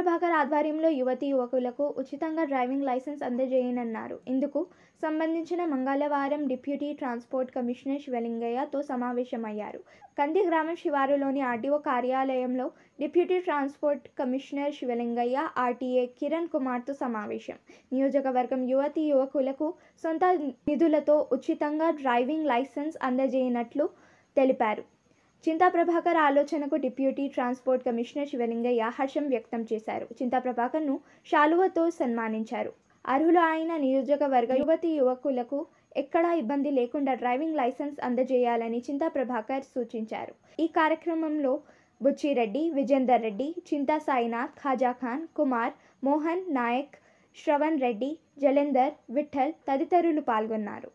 ప్రభాకర్ ఆధ్వర్యంలో యువతి యువకులకు ఉచితంగా డ్రైవింగ్ లైసెన్స్ అందజేయనున్నారు ఇందుకు సంబంధించిన మంగళవారం డిప్యూటీ ట్రాన్స్పోర్ట్ కమిషనర్ శివలింగయ్యతో సమావేశమయ్యారు కంది గ్రామం శివారులోని ఆర్డీఓ కార్యాలయంలో deputy transport commissioner Shivalingaiah RTA Kiran కుమార్తో సమావేశం నియోజకవర్గం యువతి యువకులకు సొంత నిధులతో ఉచితంగా డ్రైవింగ్ లైసెన్స్ అందజేయనట్లు తెలిపారు ప్రభాకర్ ఆలోచనకు డిప్యూటీ ట్రాన్స్పోర్ట్ కమిషనర్ శివలింగయ్య హర్షం వ్యక్తం చేశారు చింతాప్రభాకర్ను షాలువతో సన్మానించారు అర్హులు ఆయన నియోజకవర్గ యువతి యువకులకు ఎక్కడా ఇబ్బంది లేకుండా డ్రైవింగ్ లైసెన్స్ అందజేయాలని చింతాప్రభాకర్ సూచించారు ఈ కార్యక్రమంలో బుచ్చిరెడ్డి విజేందర్ రెడ్డి చింతా సాయినాథ్ ఖాజాఖాన్ కుమార్ మోహన్ నాయక్ శ్రవణ్ రెడ్డి జలేందర్ విఠల్ తదితరులు పాల్గొన్నారు